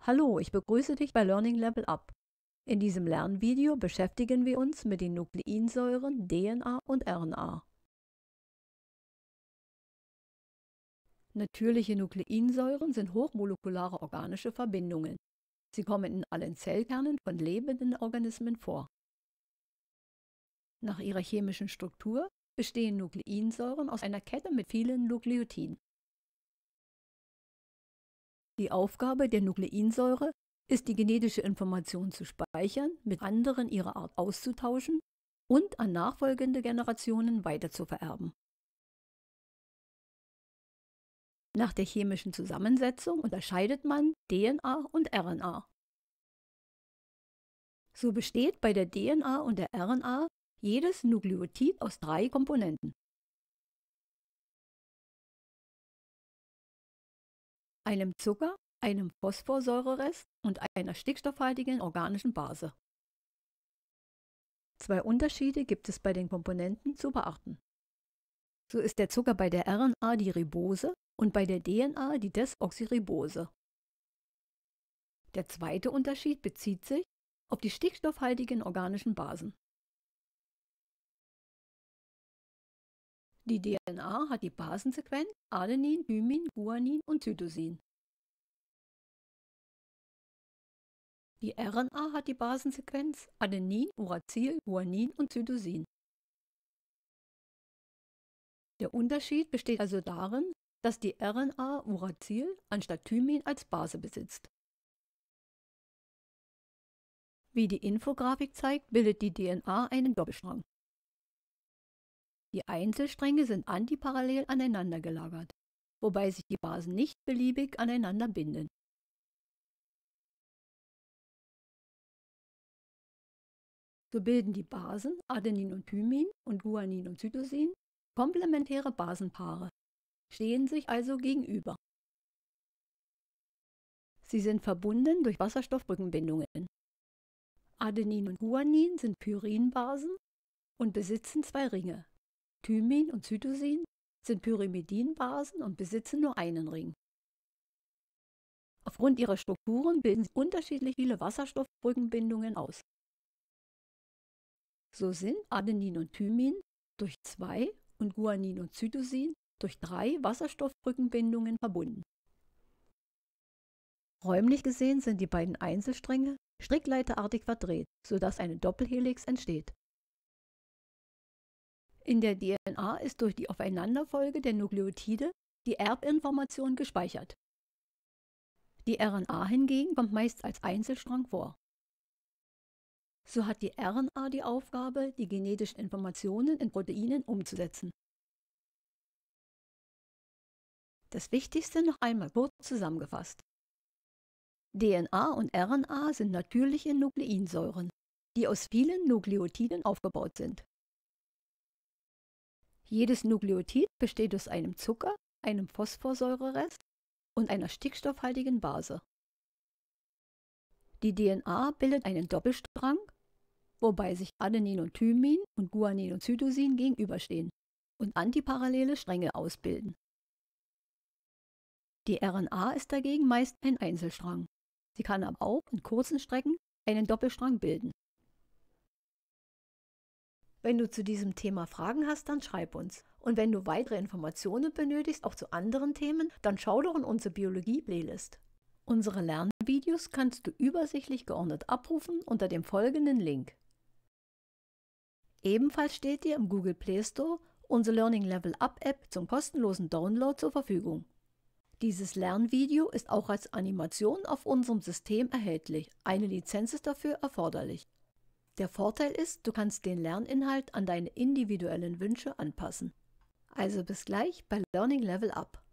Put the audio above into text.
Hallo, ich begrüße dich bei Learning Level Up. In diesem Lernvideo beschäftigen wir uns mit den Nukleinsäuren DNA und RNA. Natürliche Nukleinsäuren sind hochmolekulare organische Verbindungen. Sie kommen in allen Zellkernen von lebenden Organismen vor. Nach ihrer chemischen Struktur bestehen Nukleinsäuren aus einer Kette mit vielen Nukleotiden. Die Aufgabe der Nukleinsäure ist, die genetische Information zu speichern, mit anderen ihrer Art auszutauschen und an nachfolgende Generationen weiterzuvererben. Nach der chemischen Zusammensetzung unterscheidet man DNA und RNA. So besteht bei der DNA und der RNA jedes Nukleotid aus drei Komponenten. einem Zucker, einem Phosphorsäurerest und einer stickstoffhaltigen organischen Base. Zwei Unterschiede gibt es bei den Komponenten zu beachten. So ist der Zucker bei der RNA die Ribose und bei der DNA die Desoxyribose. Der zweite Unterschied bezieht sich auf die stickstoffhaltigen organischen Basen. Die DNA hat die Basensequenz Adenin, Thymin, Guanin und Zytosin. Die RNA hat die Basensequenz Adenin, Uracil, Guanin und Zytosin. Der Unterschied besteht also darin, dass die RNA Uracil anstatt Thymin als Base besitzt. Wie die Infografik zeigt, bildet die DNA einen Doppelstrang. Die Einzelstränge sind antiparallel aneinander gelagert, wobei sich die Basen nicht beliebig aneinander binden. So bilden die Basen Adenin und Thymin und Guanin und Cytosin komplementäre Basenpaare, stehen sich also gegenüber. Sie sind verbunden durch Wasserstoffbrückenbindungen. Adenin und Guanin sind Pyrinbasen und besitzen zwei Ringe, Thymin und Cytosin sind Pyrimidinbasen und besitzen nur einen Ring. Aufgrund ihrer Strukturen bilden sie unterschiedlich viele Wasserstoffbrückenbindungen aus. So sind Adenin und Thymin durch zwei und Guanin und Cytosin durch drei Wasserstoffbrückenbindungen verbunden. Räumlich gesehen sind die beiden Einzelstränge strickleiterartig verdreht, sodass eine Doppelhelix entsteht. In der DNA ist durch die Aufeinanderfolge der Nukleotide die Erbinformation gespeichert. Die RNA hingegen kommt meist als Einzelstrang vor. So hat die RNA die Aufgabe, die genetischen Informationen in Proteinen umzusetzen. Das Wichtigste noch einmal kurz zusammengefasst. DNA und RNA sind natürliche Nukleinsäuren, die aus vielen Nukleotiden aufgebaut sind. Jedes Nukleotid besteht aus einem Zucker, einem Phosphorsäurerest und einer stickstoffhaltigen Base. Die DNA bildet einen Doppelstrang, wobei sich Adenin und Thymin und Guanin und Cytosin gegenüberstehen und antiparallele Stränge ausbilden. Die RNA ist dagegen meist ein Einzelstrang. Sie kann aber auch in kurzen Strecken einen Doppelstrang bilden. Wenn du zu diesem Thema Fragen hast, dann schreib uns. Und wenn du weitere Informationen benötigst, auch zu anderen Themen, dann schau doch in unsere Biologie-Playlist. Unsere Lernvideos kannst du übersichtlich geordnet abrufen unter dem folgenden Link. Ebenfalls steht dir im Google Play Store unsere Learning Level Up App zum kostenlosen Download zur Verfügung. Dieses Lernvideo ist auch als Animation auf unserem System erhältlich. Eine Lizenz ist dafür erforderlich. Der Vorteil ist, du kannst den Lerninhalt an deine individuellen Wünsche anpassen. Also bis gleich bei Learning Level Up.